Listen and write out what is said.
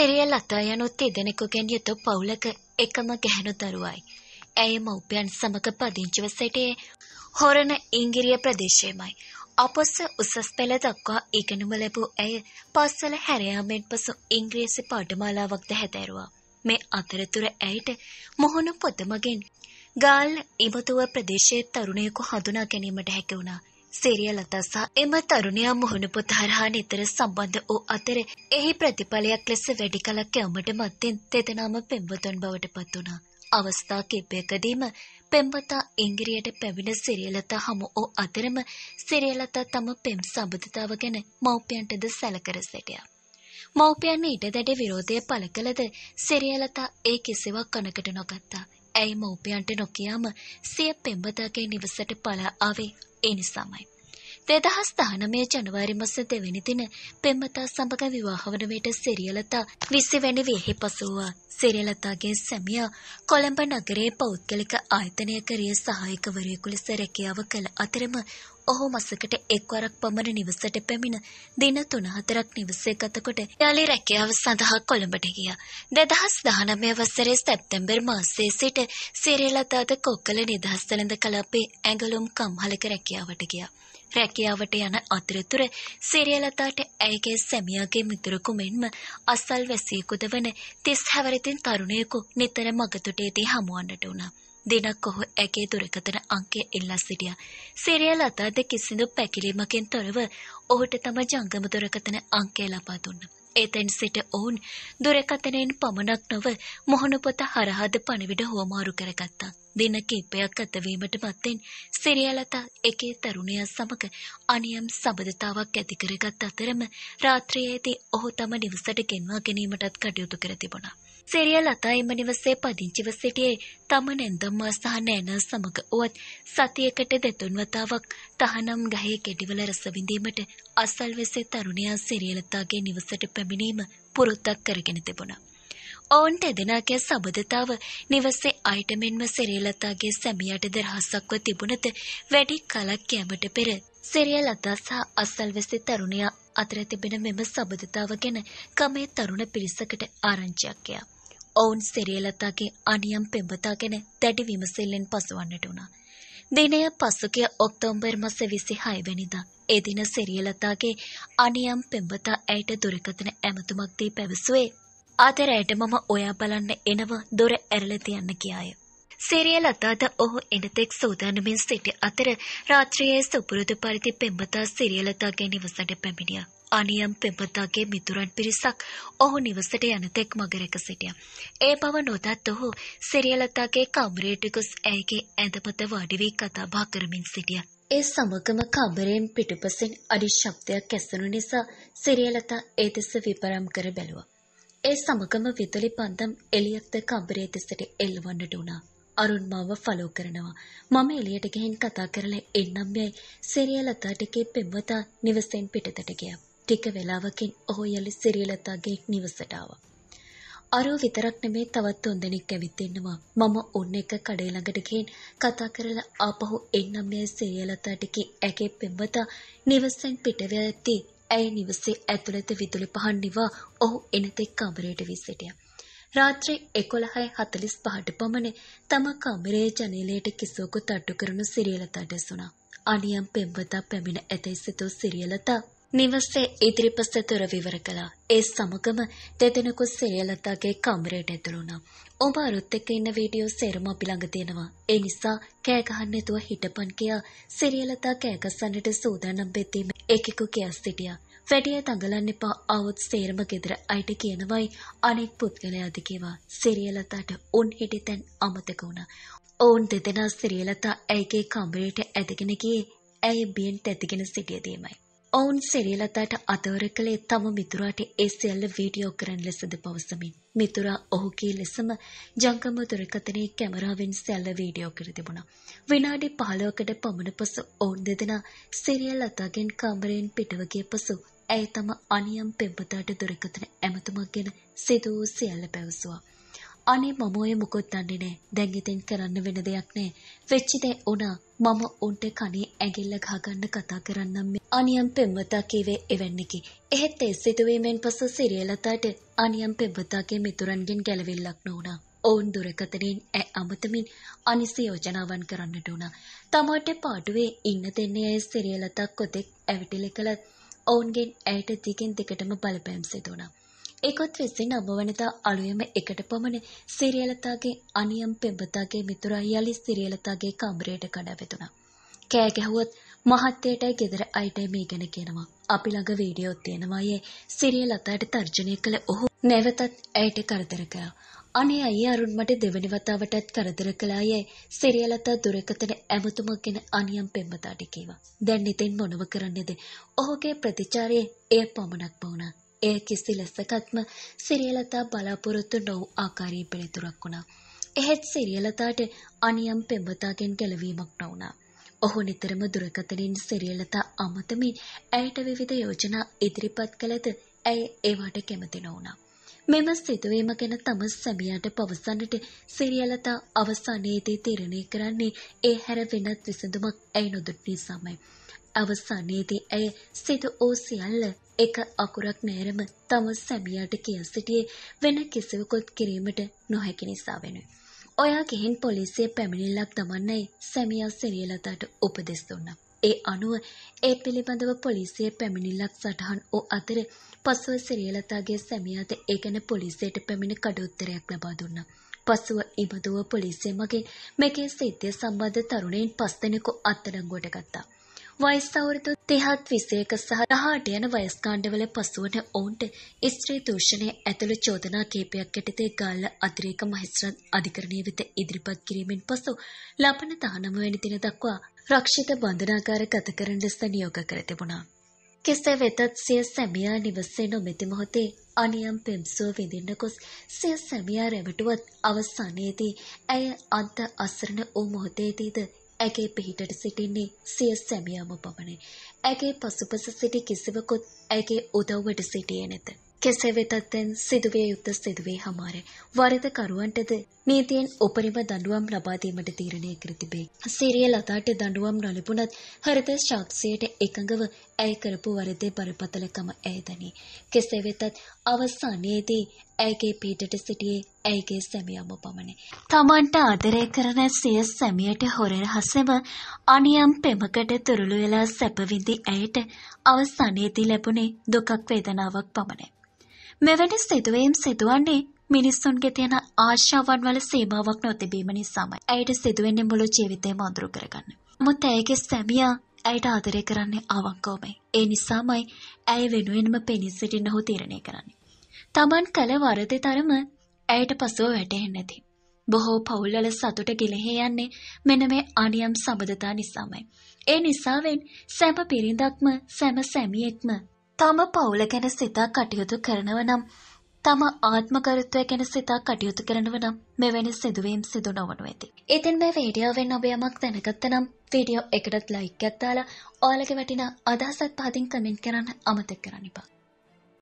Serial අතා යනුත් දෙදෙනෙකුගෙන් යුතු පවුලක එකම ගැහැණු දරුවයි. ඇය මව්පියන් සමග පදිංචිව සිටියේ හොරණ ඉංගිරිය ප්‍රදේශයේමයි. අපොස්ස උසස් පෙළ දක්වා ඉගෙනුම ලැබූ ඇය පස්සල හැර යාමෙන් පසු ඉංග්‍රීසි පාඨමාලාවක්ද හැදෑරුවා. මේ අතරතුර ඇයට මොහුණු පොත මගින් ගාල් ඉමතුව ප්‍රදේශයේ තරුණයෙකු හඳුනා ගැනීමට හැකි වුණා. සිරියලතසා එම තරුණයා මුහුණ පුතහරහා නිතර සම්බන්ධ වූ අතර එහි ප්‍රතිඵලයක් ලෙස වැඩි කලක් යැවමට මත්තෙන් තෙදෙනම පෙම්වතුන් බවට පත් වුණා. අවස්ථා කිපයකදීම පෙම්වතා ඉංගිරියට පැමිණ සිරියලතා හමු වූ අතරම සිරියලතා තම පෙම් සබඳතාව ගැන මව්පියන්ටද සැලකර සිටියා. මව්පියන් ඊට දැඩි විරෝධය පළ කළද සිරියලතා ඒ කිසිවක් කනකට නොගත්තා. ඇයි මව්පියන්ට නොකියාම සිය පෙම්වතාගේ නිවසට පලා ආවේ ඒ නිසාමයි. දෙදහස් දහනමේ ජනවාරි මස දෙවැනි දින පෙම්මතා සමග විවාහවන විට සිරියලතා විසිවැනි වියෙහි පසුවා. සිරියලතාගේ සැමියා කොළඹ නගරයේ පෞද්ගලික ආයතනයක රිය සහායකවරයෙකු ලෙස රැකියාව කළ අතරම ඔහු මසකට එක්වරක් පමණ නිවසට පැමිණ දින තුන හතරක් නිවසේ ගතකොට යාලේ රැකියාව සඳහා කොළඹට ගියා. 2019 වසරේ සැප්තැම්බර් මාසයේ සිට සිරිලතාද කොක්කල නිදහස් සලඳ කලාපේ ඇඟලුම් කම්හලක රැකියාවට ගියා. රැකියාවට යන අතරතුර සිරියලතාට ඇයගේ සැමියාගේ මිතුරකු මෙන්ම අසල් වැසියෙකුද වන තිස් හැවරිතින් තරුණයෙකු නිතර මගතොටේදී හමුවන්නට වුණා. දිනක් ඔහු ඇගේ දුරකතන අංකය ඉල්ලා සිටියා. සිරියලතාද කිසිදු පැකිලීමකින් තොරව ඔහුට තම ජංගම දුරකතන අංකය ලබා දුන්නා. එතැන් සිට ඔවුන් දුරකතනයෙන් පමණක් නොව මොහොනපොත හරහාද පණවිඩ හුවමාරු කරගත්තා. දින කිපයක් අතවීමට මත්තෙන් සිරියලතා එකේ තරුණයා සමග අනියම් සබඳතාවක් ඇති කරගත් අතරම රාත්‍රියේදී ඔහු තම නිවසට ගෙන්වා ගැනීමටත් කටයුතු කර තිබුණා. සිරියලතා එම නිවසේ පදිංචිව සිටියේ තම නැන්දම්මා සහ නෑනා සමග උවත් සතියකට දෙතුන් වතාවක් තහනම් ගහේ කෙඩිවල රස විඳීමට අසල්වැසේ තරුණයා සිරියලතාගේ නිවසට පැමිණීම පුරුත්තක් කරගෙන තිබුණා. ඔවුන්ට එදෙනාගේ සබඳතාව නිවසේ අයට මෙන්ම සිරියලතාගේ සැමියාට ද රහසක්ව තිබුණද වැඩි කලක් කැමට පෙර සිරියලතා සහ අසල්වැසි තරුණයා අතර තිබෙන මෙම සබඳතාව ගැන කමේ තරුණ පිරිසකට ආරංචියක් ගියා. ඔවුන් සිරියලතාගේ අනියම් පෙම්වතා ගැන දැඩි විමසිල්ලෙන් පසුවන්නට වුණා. දිනය පසුගිය ඔක්තෝම්බර් මස විසි හයවැනිදා. එදින සිරියලතාගේ අනියම් පෙම්බතා ඇයට දුරකතන ඇමතුමක් දී පැවසුවේ. ආතරයට මම ඔයා බලන්න එනව දොර ඇරල තියන්න කියාය. සිරියලතාද ඔහු එනතෙක් සූදානමින් සිටි අතර රාත්‍රියයේ සුපුරුදු පරිදි පෙම්බතා සිරියලතාගේ නිවසට පැමිණියා. අනියම් පෙම්පතාගේ මිතුරන් පිරිසක් ඔහු නිවසට යනතෙක් මගරැක සිටිය. ඒ බව නොදත් ඔහු සිරියලතාගේ කම්රේට ගොස් ඇයගේ ඇඳපත වාඩිවී කතාබා කරමින් සිටිය. ඒ සමගම කම්රයෙන් පිටුපසින් අඩි ශබ්දයක් ඇසුණු නිසා සිරියලතා ඒ දෙස විපරම් කර බැලුවා. ඒ සමගම විදුලි පන්දම් එලියක්ද කම්රේ දෙසට එල්වන්නට වුණා. අරුන් මාව ෆලෝ කරනවා. මම එළියට ගෙහින් කතා කරලා එන්නම් යයි සිරියලතාට කී පෙම්වතා නිවසෙන් පිටතට ගියා. ටික වෙලාවකින් ඔහු යළි සිරියලතාගේ නිවසට ආවා. අරෝ විතරක් නෙමේ තවත් හොඳෙනෙක් ඇවිත් ඉන්නවා. මම උන් එක කඩේ ළඟට ගිහින් කතා කරලා ආපහු එන්නම් මේ සිරියලතාට කි ඇගේ පෙම්වතා නිවසෙන් පිටව ඇති. ඇයි නිවසේ ඇතුළත විදුලි පහන් නිවා ඔහු එනතෙක් කමරයට වී සිටියා. රාත්‍රී 11:45ට පමණ තම කමරේ ජනේලයට කිසෝකු තට්ටු කරන සිරියලතාට ඇසුණා. අනියම් පෙම්වතා පැමිණ ඇතැයි සිතූ සිරියලතා නිවසේ ඉදිරිපසතුර විවර කළා. ඒ සමගම දෙදෙනෙකු සේලතාගේ කමරයට ඇතුළු වුණා. ඔබ අරුත් එක්ක ඉන්න වීඩියෝ සේරම අපි ළඟ තියෙනවා. ඒ නිසා කෑ ගහන්න නැතුව හිටපන් කියා සිරියලතා කෑ ගසන්නට සූදානම් වෙද්දී එකෙකු කියා සිටියා. වැඩිය දඟලන්න එපා આવොත් සේරම ගෙදර අයිට කියනවයි අනෙක් පුද්ගලයාද කියවා. සිරියලතාට උන් හිටිතෙන් අමතක වුණා. ඔවුන් දෙදෙනා සිරියලතා ඇයිගේ කමරයට ඇදගෙන ගියේ ඇය බියෙන් තැතිගෙන සිටියදීමයි. ඔවුන් සෙරීලතාට අදවර කළේ තම මිතුරාට ඒ සියල්ල වීඩියෝ කරන ලෙසද පවසමින් මිතුරා ඔහුගේ ලෙසම ජංගම දුරකථනයේ කැමරාවෙන් සියල්ල වීඩියෝ කර තිබුණා. විනාඩි 15කට පමණ පසු ඔවුන් දෙදෙනා සෙරීලතාගෙන් කාමරයෙන් පිටව ගිය පසු ඇය තම අනියම් පෙම්වතාට දුරකථන ඇමතුමක් ගැන සිදු සියල්ල පැවසුවා. අනේ මම ඔය මොකොත් දන්නේ නෑ. දැන් ඉතින් කරන්න වෙන දෙයක් නෑ. වෙච්ච දේ වුණා. මම උන්ට කනේ ඇඟිල්ල ගහගන්න කතා කරන්නම් මේ. අනියම් පෙම්වතා කීවේ එවන්නකි. එහෙත් ඒ සිතුවීමෙන් පසු සිරියලතාට අනියම් පෙම්වතාගේ මිතුරන්ගෙන් ගැලවිල්ලක් නොවුණා. ඔවුන් දුරකතනින් ඇ අමතමින් අනිසි යෝජනාවන් කරන්නට වුණා. තමාට පාඩුවේ ඉන්න දෙන්නේ ඇය සිරියලතා කොතෙක් ඇවිටිලි කළත් ඔවුන්ගෙන් ඇයට දිගින් දිගටම බලපෑම් සිදුණා. එකොත්විසි නමවනතා අලුයම එකට පමණ සිරියලතාගේ අනියම් පෙම්බතාගේ මිතුරා යළි සිරියලතාගේ කම්රයට කඩවෙතුනා. කෑ ගැහුවොත් මහත්තයටයි ගෙදර අයටයි මේ ගැන කියනවා. අපි ළඟ වීඩියෝ තියෙනවා යේ සිරියලතාට තර්ජනය කළ ඔහු නැවතත් ඇයට කරදර කළා. අනේ අයියා අරුන් මට දෙවනි වතාවටත් කරදර කළා යේ සිරියලතා දුරකතන ඇමතුමක් ගැන අනියම් පෙම්බතාට කීවා. දැන් ඉතින් මොනව කරන්නේද? ඔහුගේ ප්‍රතිචාරයේ එය පමණක්ම වුණා. එය කිසි ලෙසකත්ම සිරියලතා බලාපොරොත්තු නොවූ ආකාරයේ පිළිතුරක් වුණා. එහෙත් සිරියලතාට අනියම් පෙම්වතාගෙන් ගැලවීමක් නොවුණා. ඔහු නිතරම දුරකතනින් සිරියලතා අමතමින් ඇයට විවිධ යෝජනා ඉදිරිපත් කළද ඇය ඒවාට කැමති නොවුණා. මෙම සිදුවීම ගැන තම සැමියාට පවසන්නට සිරියලතා අවසානයේදී තීරණය කරන්නේ ඒ හැර වෙනත් විසඳුමක් ඇයි නොදුටු නිසාමයි. අවසානයේදී ඇය සිදු වූ සියල්ල එක අකුරක් නෑරම තම සැමියාට කියා සිටියේ වෙන කිසිවකුත් කිරීමට නොහැකි නිසා වෙන. ඔයා ගෙහින් පොලිසිය පැමිණිල්ලක් දමන්නයි සැමියා සිරියලතාට උපදෙස් දුන්නා. ඒ අනුව ඒ පිළිබඳව පොලිසිය පැමිණිල්ලක් සටහන් වූ අතර පසුව සිරියලතාගේ සැමියාට ඒ ගැන පොලිසියට පැමිණ කඩ උත්තරයක් ලබා දුන්නා. පසුව ඉමදුව පොලිසිය මගින් මේකේ සිද්ධිය සම්බන්ධ තරුණයින් පස් දෙනෙකු අත්අඩංගුවට ගත්තා. වයස් අවුරුදු 30ත් 21 සහ 18 යන වයස් කාණ්ඩවල පසුවන ඔවුන්ට ස්ත්‍රී දූෂණය ඇතුළු චෝදනා කීපයක් යටතේ ගාල්ල අතිරේක මහේස්ත්‍රාත් අධිකරණය වෙත ඉදිරිපත් කිරීමෙන් පසු ලබන 19 වෙනි දින දක්වා රක්ෂිත බන්ධනාගාර ගත කරන ලෙස නියෝග කර තිබුණා. කෙසේ වෙතත් සිය සැමියා නිවසේ නොමැති මොහොතේ අනියම් පෙම්සුව විඳින්න ගොස් සිය සැමියා රැවටුවත් අවසානයේදී ඇය අන්ත අසරණ වූ මොහොතේදීද ඇගේ පිහිටට සිටින්නේ සිය සැමියාම පමණයි. ඇගේ පසුපස සිටි කිසිවකුත් ඇගේ උදව්වට සිටියේ නැත. කෙසේ වෙතත් දැන් සිදුවේ යුත්ත සිදුවේ හමාරේ. වරදකරුවන්ටද නීතියෙන් උපරිම දඬුවම් ලබා දීමට තීරණය කර තිබේ. සිරිය ලතාට දඬුවම් නොලැබුණත් හෘද ශාක්‍ෂියට එකඟව ඇය කරපු වරදේ බරපතලකම ඇය දනී. කෙසේ වෙතත් අවසානයේදී ඇයගේ පීඩට සිටියේ ඇයගේ සැමියම පමණි. තමන්ට ආදරය කරන සිය සැමියට හොරෙන හසම අනියම් පෙමකට තුරුළු වෙලා සැපවිඳි ඇයට අවසානයේදී ලැබුණේ දුකක් වේදනාවක් පමණයි. මෙවැනි සිදුවීම් සිදුවන්නේ මිනිස්සුන්ගේ තියෙන ආශාවන් වල සීමාවක් නොතිබීම නිසාමයි. ඇයට සිදුවෙන්නේ මුළු ජීවිතේම අඳුරු කරගන්න. මුත් ඇයගේ සැමියා ඇයට ආදරය කරන්නේ අවංකවමයි. ඒ නිසාමයි ඇය වෙනුවෙන්ම පෙනී සිටින්න ඔහු තීරණය කරන්නේ. තමන් කළ වරදෙ තරම ඇයට පසුව වැටහෙන්නේ බොහෝ පවුල්වල සතුට ගිලෙහි යන්නේ මෙන්න මේ අනියම් සබඳතා නිසාමයි. ඒ නිසාවෙන් සෑම පිරිඳක්ම සෑම සැමියෙක්ම තම පවුල ගැන සිතා කටයුතු කරනව නම් තම ආත්මකරුත්වය ගැන සිතා කටයුතු කරනව නම් මෙවැනි සිදුවීම් සිදු නොවනු ඇති. ඉතින් මේ වීඩියෝවෙන් ඔබ යමක් දැනගත්ත නම් වීඩියෝ එකටත් ලයික් එකක් දාලා ඔයාලගේ වටිනා අදහසත් පහතින් කමෙන්ට් කරන්න අමතක කරන්න එපා.